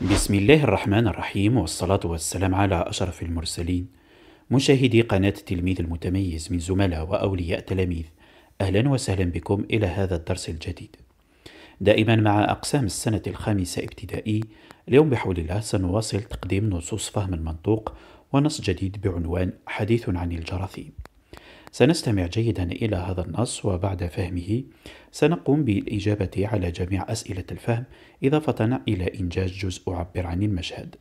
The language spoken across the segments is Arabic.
بسم الله الرحمن الرحيم والصلاة والسلام على أشرف المرسلين مشاهدي قناة التلميذ المتميز من زملاء وأولياء تلاميذ أهلا وسهلا بكم إلى هذا الدرس الجديد دائما مع أقسام السنة الخامسة ابتدائي اليوم بحول الله سنواصل تقديم نصوص فهم المنطوق ونص جديد بعنوان حديث عن الجراثيم سنستمع جيدا إلى هذا النص وبعد فهمه سنقوم بالإجابة على جميع أسئلة الفهم إضافة إلى إنجاز جزء أعبر عن المشهد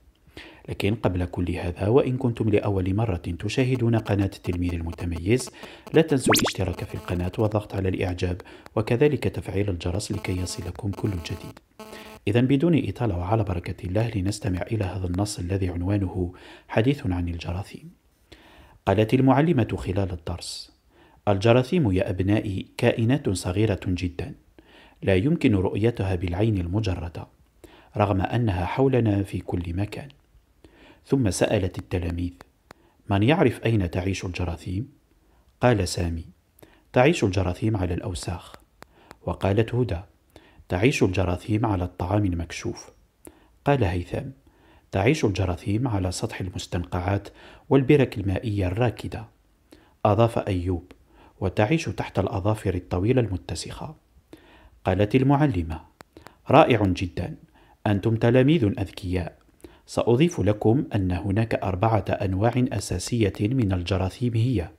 لكن قبل كل هذا وإن كنتم لأول مرة تشاهدون قناة التلميذ المتميز لا تنسوا الاشتراك في القناة والضغط على الإعجاب وكذلك تفعيل الجرس لكي يصلكم كل جديد إذا بدون إطالة وعلى بركة الله لنستمع إلى هذا النص الذي عنوانه حديث عن الجراثيم قالت المعلمة خلال الدرس الجراثيم يا أبنائي كائنات صغيرة جدا لا يمكن رؤيتها بالعين المجردة رغم أنها حولنا في كل مكان ثم سألت التلاميذ من يعرف أين تعيش الجراثيم؟ قال سامي تعيش الجراثيم على الأوساخ وقالت هدى تعيش الجراثيم على الطعام المكشوف قال هيثم تعيش الجراثيم على سطح المستنقعات والبرك المائية الراكدة أضاف أيوب وتعيش تحت الأظافر الطويلة المتسخة قالت المعلمة رائع جدا أنتم تلاميذ أذكياء سأضيف لكم أن هناك أربعة أنواع أساسية من الجراثيم هي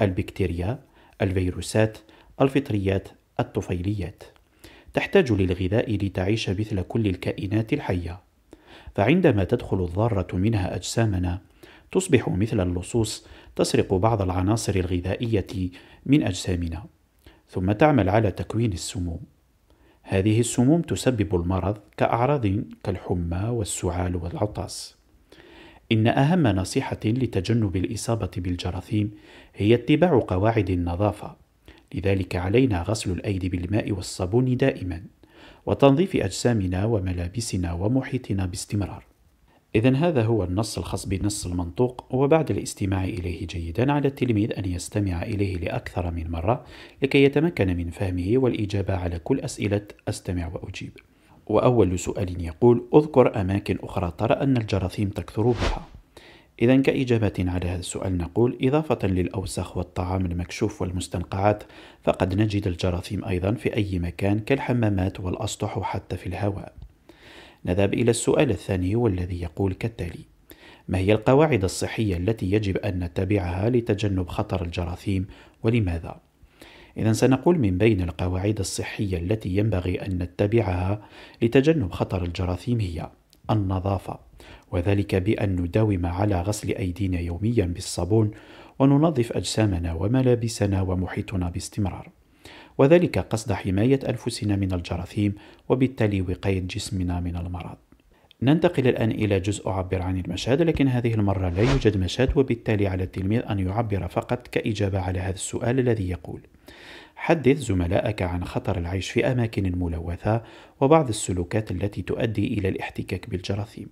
البكتيريا، الفيروسات، الفطريات، الطفيليات. تحتاج للغذاء لتعيش مثل كل الكائنات الحية، فعندما تدخل الضارة منها أجسامنا تصبح مثل اللصوص تسرق بعض العناصر الغذائية من أجسامنا ثم تعمل على تكوين السموم هذه السموم تسبب المرض كأعراض كالحمى والسعال والعطاس إن أهم نصيحة لتجنب الإصابة بالجراثيم هي اتباع قواعد النظافة لذلك علينا غسل الأيدي بالماء والصابون دائماً وتنظيف أجسامنا وملابسنا ومحيطنا باستمرار إذا هذا هو النص الخاص بنص المنطوق وبعد الاستماع إليه جيدا على التلميذ أن يستمع إليه لأكثر من مرة لكي يتمكن من فهمه والإجابة على كل أسئلة أستمع وأجيب وأول سؤال يقول اذكر أماكن أخرى ترى أن الجراثيم تكثر بها إذا كإجابة على هذا السؤال نقول إضافة للأوساخ والطعام المكشوف والمستنقعات فقد نجد الجراثيم أيضا في أي مكان كالحمامات والأسطح وحتى في الهواء نذهب إلى السؤال الثاني والذي يقول كالتالي ما هي القواعد الصحية التي يجب أن نتبعها لتجنب خطر الجراثيم ولماذا؟ إذا سنقول من بين القواعد الصحية التي ينبغي أن نتبعها لتجنب خطر الجراثيم هي: النظافه وذلك بان نداوم على غسل ايدينا يوميا بالصابون وننظف اجسامنا وملابسنا ومحيطنا باستمرار وذلك قصد حمايه انفسنا من الجراثيم وبالتالي وقايه جسمنا من المرض ننتقل الآن إلى جزء أعبر عن المشهد لكن هذه المرة لا يوجد مشهد وبالتالي على التلميذ أن يعبر فقط كإجابة على هذا السؤال الذي يقول حدث زملائك عن خطر العيش في أماكن ملوثة وبعض السلوكات التي تؤدي إلى الاحتكاك بالجراثيم.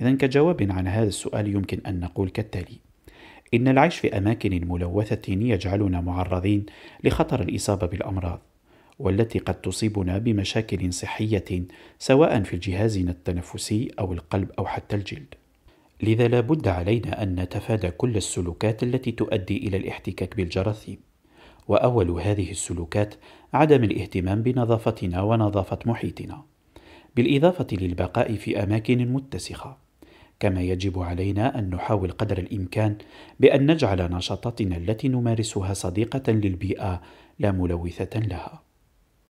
إذا كجواب عن هذا السؤال يمكن أن نقول كالتالي: إن العيش في أماكن ملوثة يجعلنا معرضين لخطر الإصابة بالأمراض، والتي قد تصيبنا بمشاكل صحية سواء في جهازنا التنفسي أو القلب أو حتى الجلد. لذا لا بد علينا أن نتفادى كل السلوكات التي تؤدي إلى الاحتكاك بالجراثيم. واول هذه السلوكات عدم الاهتمام بنظافتنا ونظافه محيطنا بالاضافه للبقاء في اماكن متسخه كما يجب علينا ان نحاول قدر الامكان بان نجعل نشاطاتنا التي نمارسها صديقه للبيئه لا ملوثه لها